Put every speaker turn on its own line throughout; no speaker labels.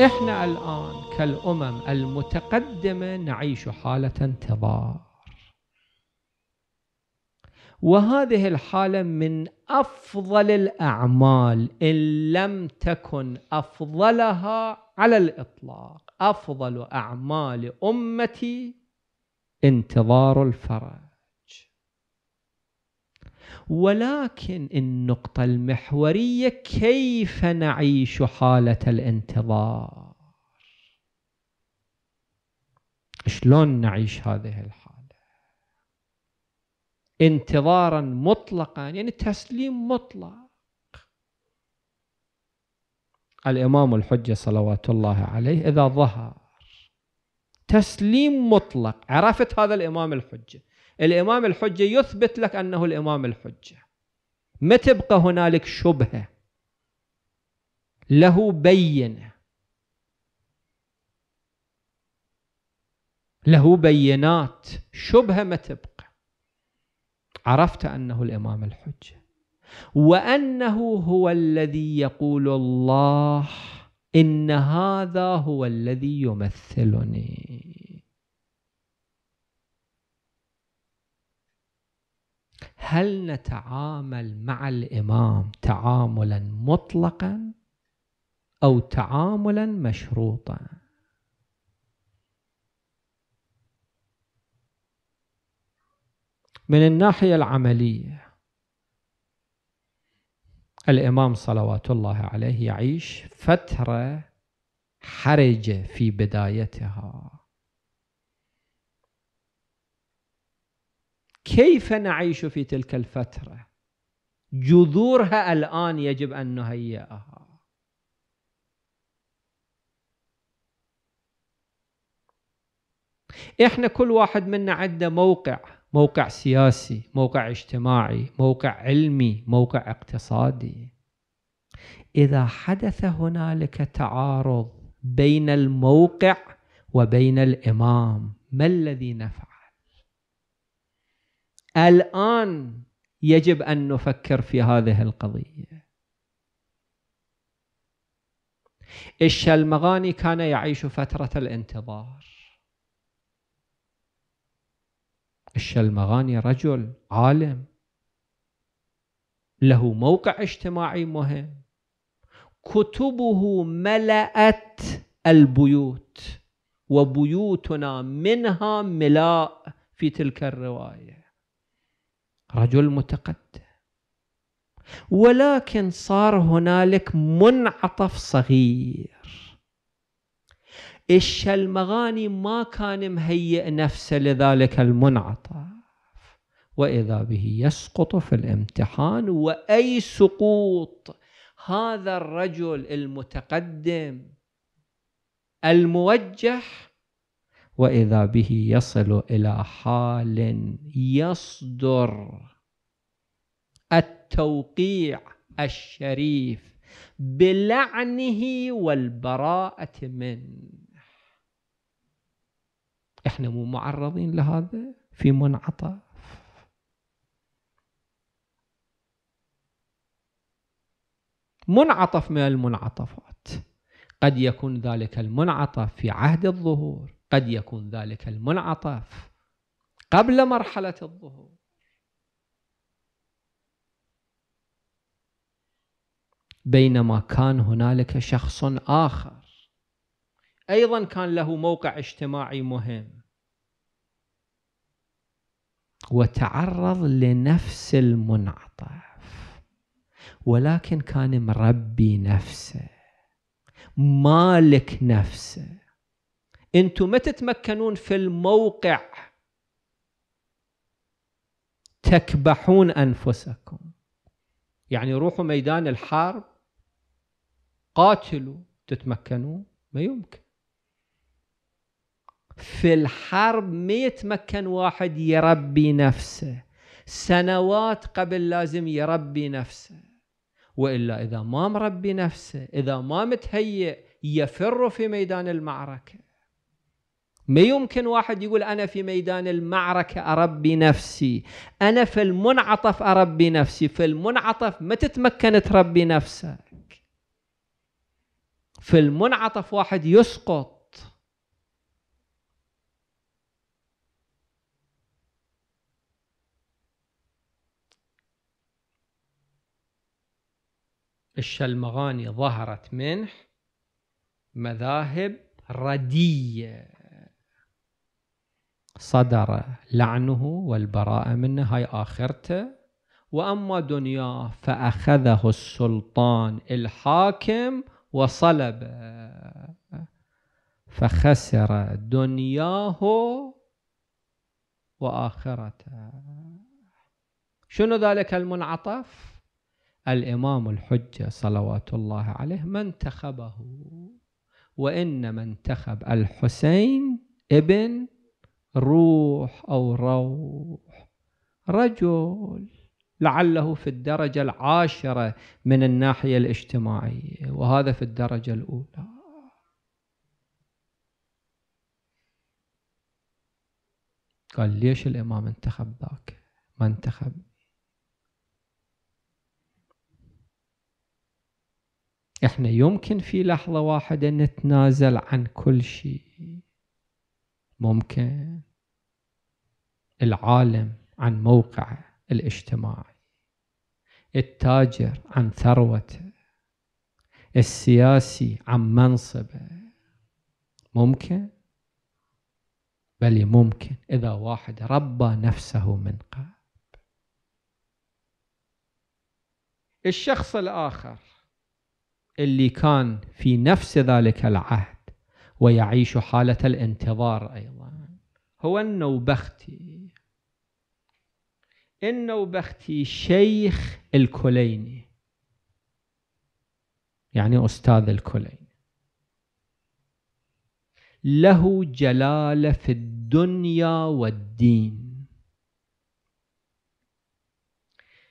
إحنا الآن كالأمم المتقدمة نعيش حالة انتظار وهذه الحالة من أفضل الأعمال إن لم تكن أفضلها على الإطلاق أفضل أعمال أمتي انتظار الفرج ولكن النقطة المحورية كيف نعيش حالة الانتظار شلون نعيش هذه الحالة انتظارا مطلقا يعني تسليم مطلق الإمام الحجة صلوات الله عليه إذا ظهر تسليم مطلق عرفت هذا الإمام الحجة الإمام الحجة يثبت لك أنه الإمام الحجة ما تبقى هنالك شبهة له بينة له بينات شبهة ما تبقى عرفت أنه الإمام الحجة وأنه هو الذي يقول الله إن هذا هو الذي يمثلني هل نتعامل مع الامام تعاملا مطلقا او تعاملا مشروطا من الناحيه العمليه الامام صلوات الله عليه يعيش فتره حرجه في بدايتها كيف نعيش في تلك الفترة جذورها الآن يجب أن نهيئها إحنا كل واحد منا عنده موقع موقع سياسي موقع اجتماعي موقع علمي موقع اقتصادي إذا حدث هنالك تعارض بين الموقع وبين الإمام ما الذي نفعل الان يجب ان نفكر في هذه القضيه الشلمغاني كان يعيش فتره الانتظار الشلمغاني رجل عالم له موقع اجتماعي مهم كتبه ملأت البيوت وبيوتنا منها ملاء في تلك الروايه رجل متقدم ولكن صار هنالك منعطف صغير الشلمغاني ما كان مهيئ نفسه لذلك المنعطف وإذا به يسقط في الامتحان وأي سقوط هذا الرجل المتقدم الموجه واذا به يصل الى حال يصدر التوقيع الشريف بلعنه والبراءه منه احنا مو معرضين لهذا في منعطف منعطف من المنعطفات قد يكون ذلك المنعطف في عهد الظهور قد يكون ذلك المنعطف قبل مرحلة الظهور بينما كان هنالك شخص آخر أيضا كان له موقع اجتماعي مهم وتعرض لنفس المنعطف ولكن كان مربي نفسه مالك نفسه انتم ما تتمكنون في الموقع تكبحون انفسكم يعني روحوا ميدان الحرب قاتلوا تتمكنون ما يمكن في الحرب ما يتمكن واحد يربي نفسه سنوات قبل لازم يربي نفسه والا اذا ما مربي نفسه اذا ما متهيئ يفر في ميدان المعركه ما يمكن واحد يقول أنا في ميدان المعركة أربي نفسي أنا في المنعطف أربي نفسي في المنعطف ما تتمكن تربي نفسك في المنعطف واحد يسقط الشلمغاني ظهرت منه مذاهب رديه صدر لعنه والبراءة منه هاي آخرته وأما دنياه فأخذه السلطان الحاكم وصلب فخسر دنياه وآخرته شنو ذلك المنعطف الإمام الحجة صلوات الله عليه ما انتخبه وإنما انتخب الحسين ابن روح أو روح رجل لعله في الدرجة العاشرة من الناحية الاجتماعية وهذا في الدرجة الأولى قال ليش الإمام انتخب ذاك ما انتخب احنا يمكن في لحظة واحدة نتنازل عن كل شيء ممكن العالم عن موقعه الاجتماعي التاجر عن ثروته السياسي عن منصبه ممكن بل ممكن إذا واحد ربى نفسه من قلب الشخص الآخر اللي كان في نفس ذلك العهد ويعيش حالة الانتظار أيضا هو النوبختي النوبختي شيخ الكليني يعني أستاذ الكليني له جلالة في الدنيا والدين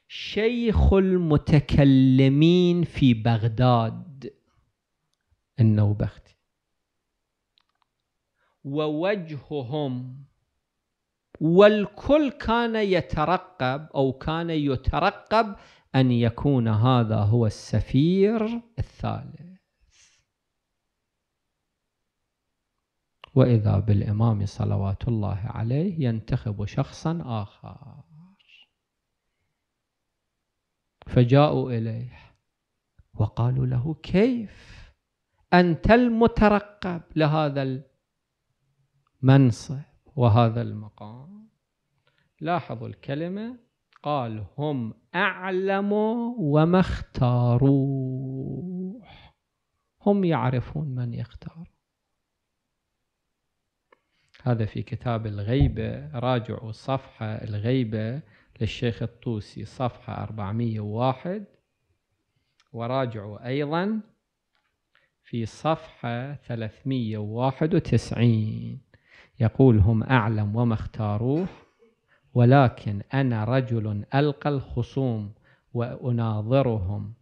شيخ المتكلمين في بغداد النوبختي ووجههم والكل كان يترقب أو كان يترقب أن يكون هذا هو السفير الثالث وإذا بالإمام صلوات الله عليه ينتخب شخصا آخر فجاءوا إليه وقالوا له كيف أنت المترقب لهذا منصب وهذا المقام لاحظوا الكلمة قال هم أعلموا وما اختاروا هم يعرفون من يختار هذا في كتاب الغيبة راجعوا صفحة الغيبة للشيخ الطوسي صفحة 401 وراجعوا أيضا في صفحة 391 يقول هم أعلم وما اختاروه ولكن أنا رجل ألقى الخصوم وأناظرهم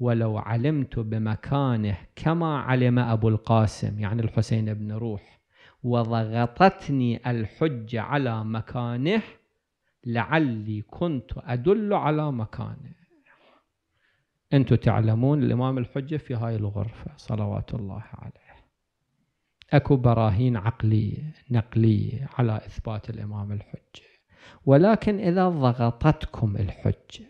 ولو علمت بمكانه كما علم أبو القاسم يعني الحسين بن روح وضغطتني الحجة على مكانه لعلي كنت أدل على مكانه أنتم تعلمون الإمام الحجة في هاي الغرفة صلوات الله عليه اكو براهين عقليه نقليه على اثبات الامام الحجه ولكن اذا ضغطتكم الحجه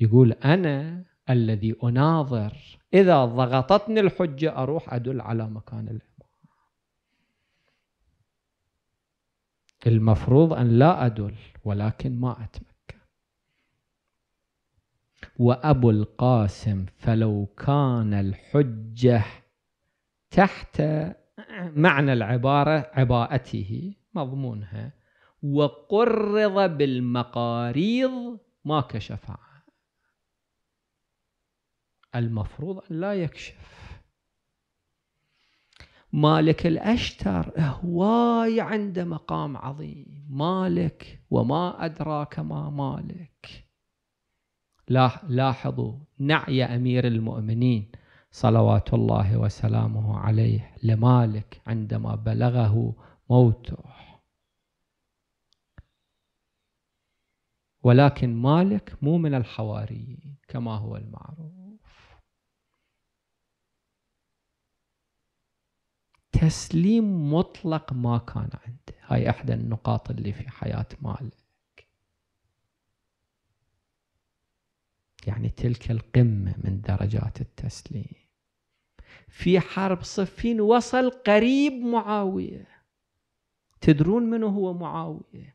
يقول انا الذي اناظر اذا ضغطتني الحجه اروح ادل على مكان الامام المفروض ان لا ادل ولكن ما اتمكن وابو القاسم فلو كان الحجه تحت معنى العبارة عباءته مضمونها وقرض بالمقاريض ما كشف عنه المفروض أن لا يكشف مالك الأشتر هواي عنده مقام عظيم مالك وما أدراك ما مالك لاحظوا نعي أمير المؤمنين صلوات الله وسلامه عليه لمالك عندما بلغه موته ولكن مالك مو من الحواريين كما هو المعروف تسليم مطلق ما كان عنده هاي احدى النقاط اللي في حياة مالك يعني تلك القمة من درجات التسليم في حرب صفين وصل قريب معاوية تدرون من هو معاوية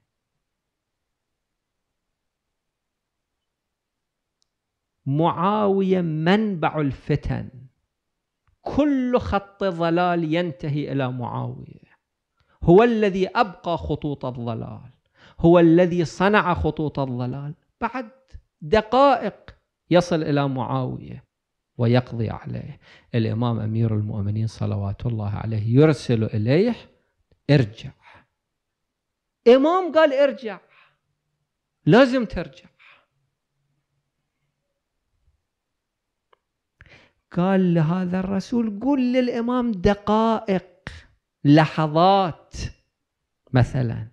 معاوية منبع الفتن كل خط ضلال ينتهي إلى معاوية هو الذي أبقى خطوط الضلال هو الذي صنع خطوط الضلال بعد دقائق يصل إلى معاوية ويقضي عليه الإمام أمير المؤمنين صلوات الله عليه يرسل إليه ارجع إمام قال ارجع لازم ترجع قال لهذا الرسول قل للإمام دقائق لحظات مثلا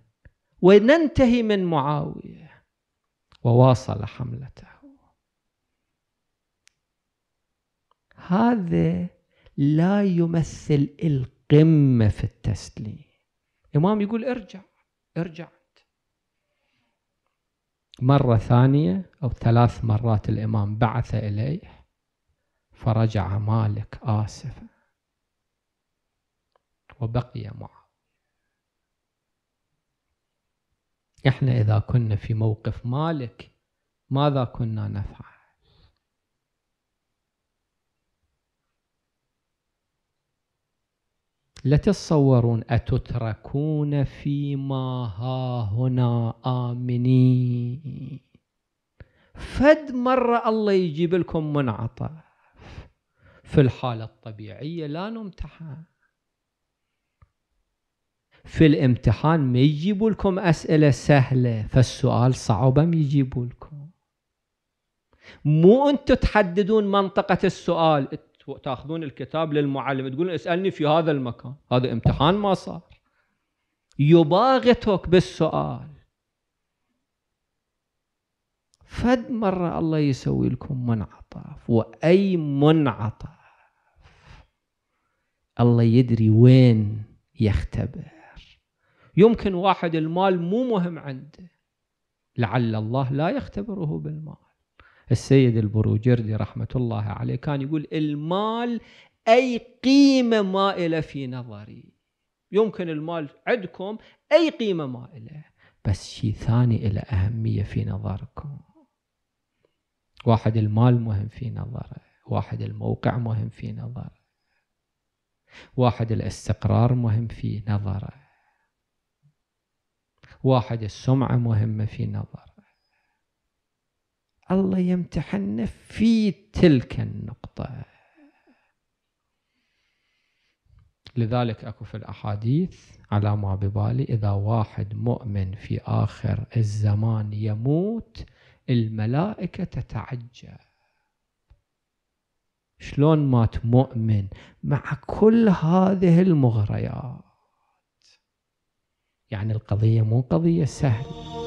وننتهي من معاوية وواصل حملته هذا لا يمثل القمة في التسليم إمام يقول ارجع ارجع مرة ثانية أو ثلاث مرات الإمام بعث إليه فرجع مالك آسفا وبقي معه احنا إذا كنا في موقف مالك ماذا كنا نفعل لا تتصورون أتتركون فيما ها هنا آمنين فد مرة الله يجيب لكم منعطف في الحالة الطبيعية لا نمتحن في الامتحان ما يجيبوا لكم أسئلة سهلة فالسؤال صعب ما يجيبوا لكم مو أنتم تحددون منطقة السؤال تاخذون الكتاب للمعلم تقولون اسالني في هذا المكان هذا امتحان ما صار يباغتك بالسؤال فد مرة الله يسوي لكم منعطف وأي منعطف الله يدري وين يختبر يمكن واحد المال مو مهم عنده لعل الله لا يختبره بالمال السيد البروجردي رحمة الله عليه كان يقول المال أي قيمة مائلة في نظري يمكن المال عندكم أي قيمة مائلة بس شيء ثاني له أهمية في نظركم واحد المال مهم في نظره واحد الموقع مهم في نظره واحد الاستقرار مهم في نظره واحد السمعة مهمة في نظره الله يمتحننا في تلك النقطة لذلك أكو في الأحاديث على ما ببالي إذا واحد مؤمن في آخر الزمان يموت الملائكة تتعجب شلون مات مؤمن مع كل هذه المغريات يعني القضية مو قضية سهلة